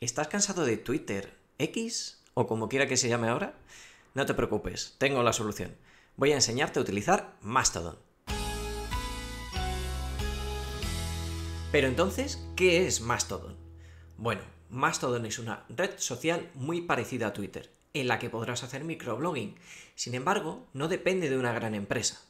¿Estás cansado de Twitter X o como quiera que se llame ahora? No te preocupes, tengo la solución. Voy a enseñarte a utilizar Mastodon. Pero entonces, ¿qué es Mastodon? Bueno, Mastodon es una red social muy parecida a Twitter, en la que podrás hacer microblogging. Sin embargo, no depende de una gran empresa.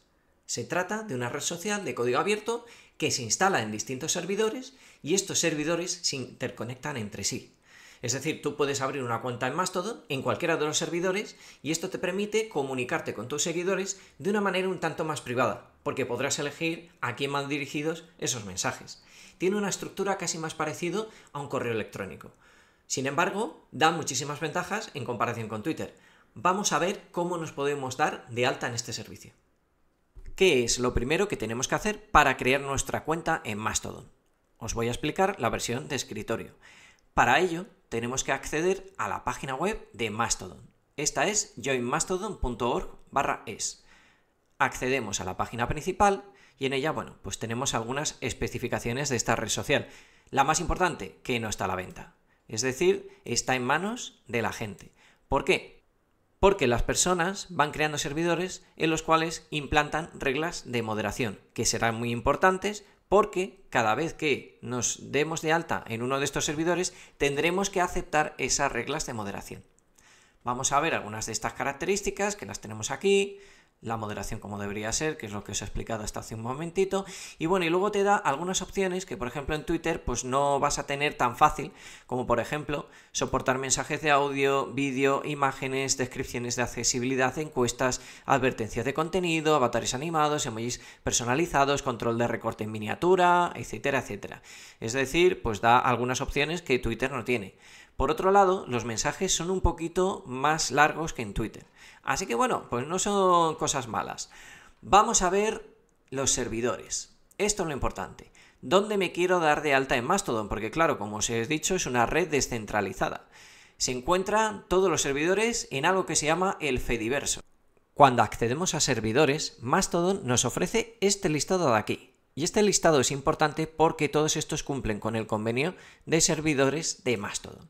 Se trata de una red social de código abierto que se instala en distintos servidores y estos servidores se interconectan entre sí. Es decir, tú puedes abrir una cuenta en Mastodon en cualquiera de los servidores y esto te permite comunicarte con tus seguidores de una manera un tanto más privada, porque podrás elegir a quién van dirigidos esos mensajes. Tiene una estructura casi más parecido a un correo electrónico. Sin embargo, da muchísimas ventajas en comparación con Twitter. Vamos a ver cómo nos podemos dar de alta en este servicio. ¿Qué es lo primero que tenemos que hacer para crear nuestra cuenta en Mastodon? Os voy a explicar la versión de escritorio. Para ello, tenemos que acceder a la página web de Mastodon. Esta es joinmastodon.org barra es. Accedemos a la página principal y en ella, bueno, pues tenemos algunas especificaciones de esta red social. La más importante, que no está a la venta. Es decir, está en manos de la gente. ¿Por qué? Porque las personas van creando servidores en los cuales implantan reglas de moderación, que serán muy importantes porque cada vez que nos demos de alta en uno de estos servidores tendremos que aceptar esas reglas de moderación. Vamos a ver algunas de estas características que las tenemos aquí la moderación como debería ser, que es lo que os he explicado hasta hace un momentito. Y bueno, y luego te da algunas opciones que, por ejemplo, en Twitter, pues no vas a tener tan fácil, como por ejemplo, soportar mensajes de audio, vídeo, imágenes, descripciones de accesibilidad, encuestas, advertencias de contenido, avatares animados, emojis personalizados, control de recorte en miniatura, etcétera, etcétera. Es decir, pues da algunas opciones que Twitter no tiene. Por otro lado, los mensajes son un poquito más largos que en Twitter. Así que bueno, pues no son cosas malas. Vamos a ver los servidores. Esto es lo importante. ¿Dónde me quiero dar de alta en Mastodon? Porque claro, como os he dicho, es una red descentralizada. Se encuentran todos los servidores en algo que se llama el Fediverso. Cuando accedemos a servidores, Mastodon nos ofrece este listado de aquí. Y este listado es importante porque todos estos cumplen con el convenio de servidores de Mastodon.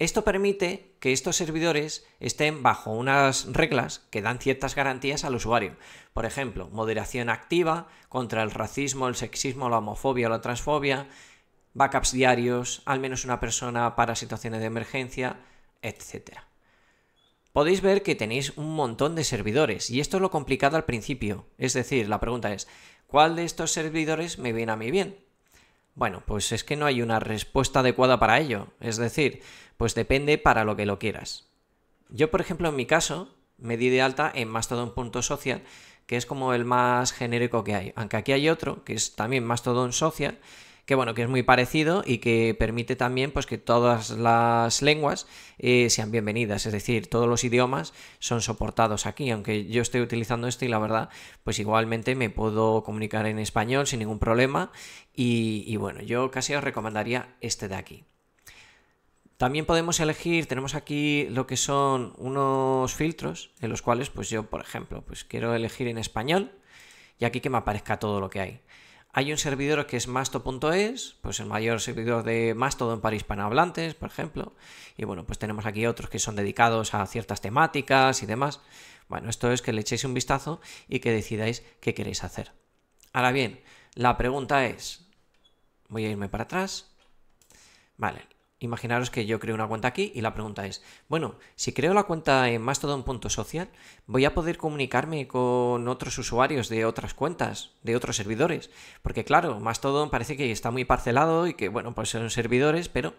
Esto permite que estos servidores estén bajo unas reglas que dan ciertas garantías al usuario. Por ejemplo, moderación activa contra el racismo, el sexismo, la homofobia o la transfobia, backups diarios, al menos una persona para situaciones de emergencia, etc. Podéis ver que tenéis un montón de servidores y esto es lo complicado al principio. Es decir, la pregunta es, ¿cuál de estos servidores me viene a mí bien? Bueno, pues es que no hay una respuesta adecuada para ello. Es decir, pues depende para lo que lo quieras. Yo, por ejemplo, en mi caso, me di de alta en Mastodon.social, que es como el más genérico que hay. Aunque aquí hay otro, que es también Mastodon Social, que bueno, que es muy parecido y que permite también pues que todas las lenguas eh, sean bienvenidas, es decir, todos los idiomas son soportados aquí, aunque yo estoy utilizando esto y la verdad, pues igualmente me puedo comunicar en español sin ningún problema y, y bueno, yo casi os recomendaría este de aquí. También podemos elegir, tenemos aquí lo que son unos filtros en los cuales pues yo, por ejemplo, pues quiero elegir en español y aquí que me aparezca todo lo que hay. Hay un servidor que es masto.es, pues el mayor servidor de Mastodon para hispanohablantes, por ejemplo. Y bueno, pues tenemos aquí otros que son dedicados a ciertas temáticas y demás. Bueno, esto es que le echéis un vistazo y que decidáis qué queréis hacer. Ahora bien, la pregunta es, voy a irme para atrás. Vale, imaginaros que yo creo una cuenta aquí y la pregunta es, bueno, si creo la cuenta en mastodon.social, ¿voy a poder comunicarme con otros usuarios de otras cuentas, de otros servidores? Porque claro, Mastodon parece que está muy parcelado y que, bueno, pues son servidores, pero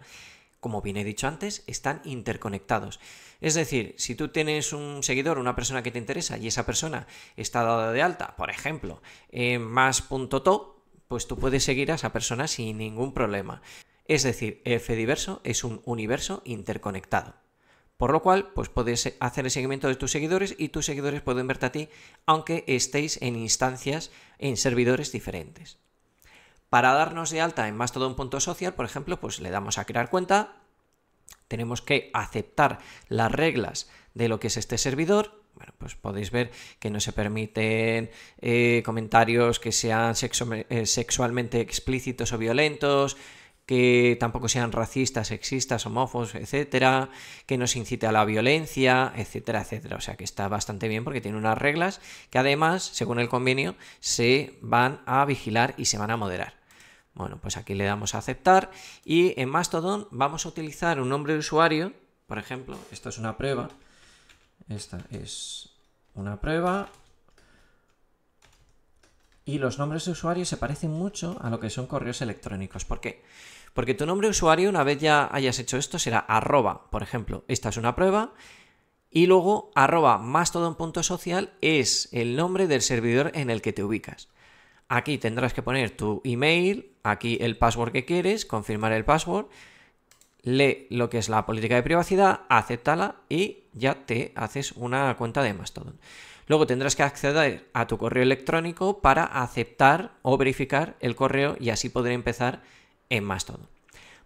como bien he dicho antes, están interconectados. Es decir, si tú tienes un seguidor, una persona que te interesa y esa persona está dada de alta, por ejemplo, en más.to, pues tú puedes seguir a esa persona sin ningún problema. Es decir, F diverso es un universo interconectado. Por lo cual, pues puedes hacer el seguimiento de tus seguidores y tus seguidores pueden verte a ti, aunque estéis en instancias, en servidores diferentes. Para darnos de alta en punto social, por ejemplo, pues le damos a crear cuenta, tenemos que aceptar las reglas de lo que es este servidor. Bueno, pues podéis ver que no se permiten eh, comentarios que sean eh, sexualmente explícitos o violentos, que tampoco sean racistas, sexistas, homófobos, etcétera, que no se incite a la violencia, etcétera, etcétera. O sea que está bastante bien porque tiene unas reglas que además, según el convenio, se van a vigilar y se van a moderar. Bueno, pues aquí le damos a aceptar y en Mastodon vamos a utilizar un nombre de usuario, por ejemplo, esta es una prueba, esta es una prueba, y los nombres de usuario se parecen mucho a lo que son correos electrónicos. ¿Por qué? Porque tu nombre de usuario, una vez ya hayas hecho esto, será arroba, por ejemplo, esta es una prueba, y luego arroba mastodon.social es el nombre del servidor en el que te ubicas. Aquí tendrás que poner tu email, aquí el password que quieres, confirmar el password, lee lo que es la política de privacidad, acéptala y ya te haces una cuenta de Mastodon. Luego tendrás que acceder a tu correo electrónico para aceptar o verificar el correo y así poder empezar en Mastodon.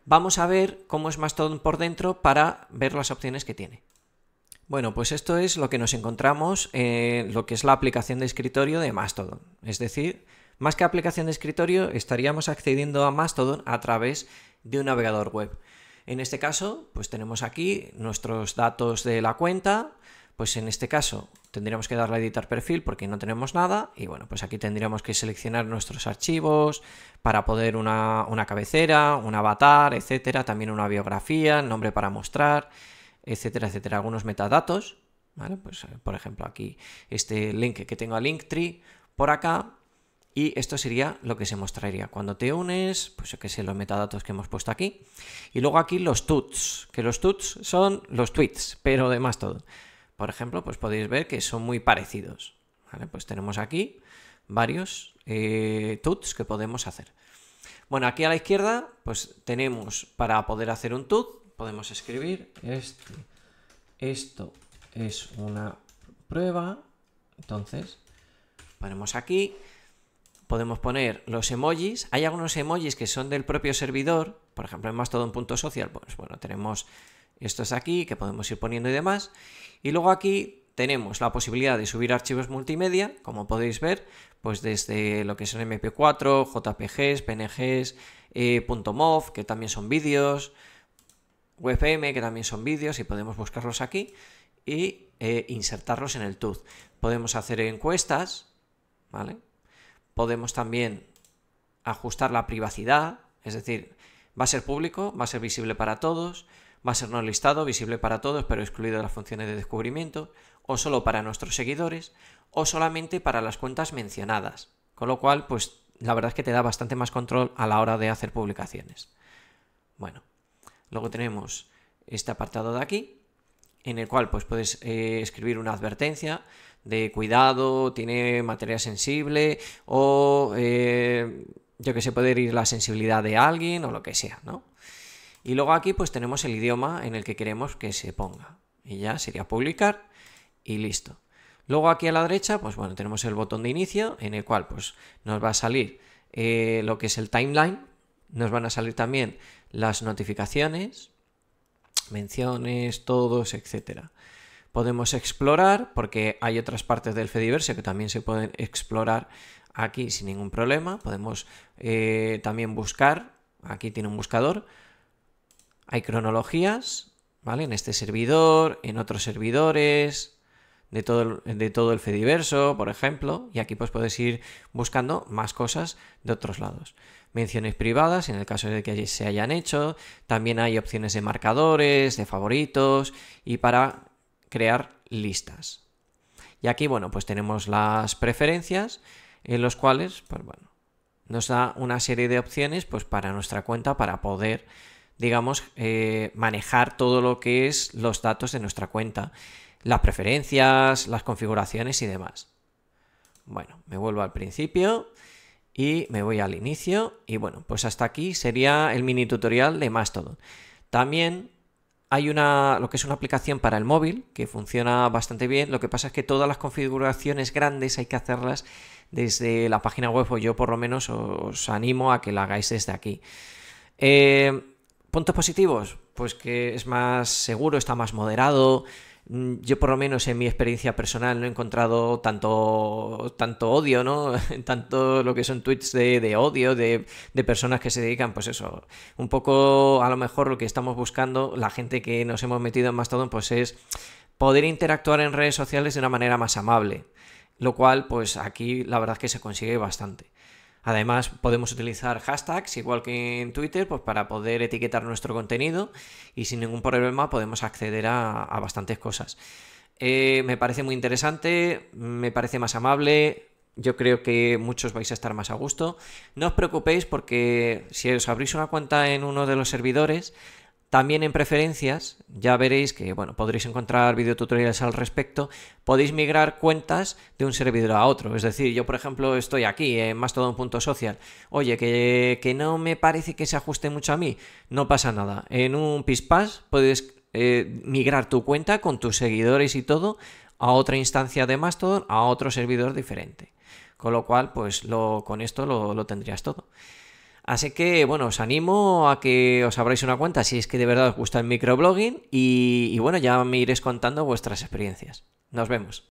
Vamos a ver cómo es Mastodon por dentro para ver las opciones que tiene. Bueno, pues esto es lo que nos encontramos en lo que es la aplicación de escritorio de Mastodon. Es decir, más que aplicación de escritorio, estaríamos accediendo a Mastodon a través de un navegador web. En este caso, pues tenemos aquí nuestros datos de la cuenta, pues en este caso tendríamos que darle a editar perfil porque no tenemos nada y bueno, pues aquí tendríamos que seleccionar nuestros archivos para poder una, una cabecera, un avatar, etcétera, también una biografía, nombre para mostrar, etcétera, etcétera, algunos metadatos, Pues eh, por ejemplo aquí este link que tengo a Linktree por acá y esto sería lo que se mostraría cuando te unes, pues que sé, los metadatos que hemos puesto aquí. Y luego aquí los tuts, que los tuts son los tweets, pero además todo por ejemplo, pues podéis ver que son muy parecidos. Pues tenemos aquí varios eh, tuts que podemos hacer. Bueno, aquí a la izquierda, pues tenemos para poder hacer un tut, podemos escribir este. Esto es una prueba. Entonces, ponemos aquí, podemos poner los emojis. Hay algunos emojis que son del propio servidor, por ejemplo en mastodon.social, pues bueno, tenemos esto es aquí, que podemos ir poniendo y demás. Y luego aquí tenemos la posibilidad de subir archivos multimedia, como podéis ver, pues desde lo que son MP4, JPGs, PNGs, eh, .mov, que también son vídeos, WebM, que también son vídeos, y podemos buscarlos aquí e insertarlos en el TUD. Podemos hacer encuestas, ¿vale? Podemos también ajustar la privacidad, es decir, va a ser público, va a ser visible para todos, va a ser no listado, visible para todos, pero excluido de las funciones de descubrimiento, o solo para nuestros seguidores, o solamente para las cuentas mencionadas. Con lo cual, pues la verdad es que te da bastante más control a la hora de hacer publicaciones. Bueno, luego tenemos este apartado de aquí, en el cual pues puedes eh, escribir una advertencia de cuidado, tiene materia sensible o eh, yo que sé, poder ir la sensibilidad de alguien o lo que sea, ¿no? Y luego aquí pues tenemos el idioma en el que queremos que se ponga. Y ya sería publicar y listo. Luego aquí a la derecha, pues bueno, tenemos el botón de inicio en el cual pues nos va a salir eh, lo que es el timeline, nos van a salir también las notificaciones, menciones, todos, etcétera. Podemos explorar porque hay otras partes del Fediverse que también se pueden explorar aquí sin ningún problema. Podemos eh, también buscar, aquí tiene un buscador, hay cronologías, ¿vale? En este servidor, en otros servidores, de todo, el, de todo el Fediverso, por ejemplo, y aquí pues puedes ir buscando más cosas de otros lados. Menciones privadas, en el caso de que se hayan hecho, también hay opciones de marcadores, de favoritos y para crear listas. Y aquí, bueno, pues tenemos las preferencias en los cuales, pues bueno, nos da una serie de opciones pues para nuestra cuenta para poder digamos, eh, manejar todo lo que es los datos de nuestra cuenta, las preferencias, las configuraciones y demás. Bueno, me vuelvo al principio y me voy al inicio y bueno, pues hasta aquí sería el mini tutorial de Mastodon. También hay una, lo que es una aplicación para el móvil que funciona bastante bien. Lo que pasa es que todas las configuraciones grandes hay que hacerlas desde la página web o yo por lo menos os animo a que la hagáis desde aquí. Eh, Puntos positivos, pues que es más seguro, está más moderado. Mm, yo por lo menos en mi experiencia personal no he encontrado tanto, tanto odio, ¿no? tanto lo que son tweets de, odio, de, personas que se dedican, pues eso, un poco a lo mejor lo que estamos buscando, la gente que nos hemos metido en Mastodon, pues es poder interactuar en redes sociales de una manera más amable, lo cual pues aquí la verdad es que se consigue bastante. Además, podemos utilizar hashtags, igual que en Twitter, pues para poder etiquetar nuestro contenido y sin ningún problema podemos acceder a, bastantes cosas. Eh, me parece muy interesante, me parece más amable, yo creo que muchos vais a estar más a gusto. No os preocupéis porque si os abrís una cuenta en uno de los servidores, también en preferencias, ya veréis que bueno, podréis encontrar videotutoriales al respecto, podéis migrar cuentas de un servidor a otro. Es decir, yo por ejemplo estoy aquí en mastodon.social. Oye, que, no me parece que se ajuste mucho a mí. No pasa nada. En un PISPAS puedes eh, migrar tu cuenta con tus seguidores y todo a otra instancia de Mastodon, a otro servidor diferente. Con lo cual, pues lo, con esto lo, lo tendrías todo. Así que, bueno, os animo a que os abráis una cuenta si es que de verdad os gusta el microblogging y, bueno, ya me iréis contando vuestras experiencias. Nos vemos.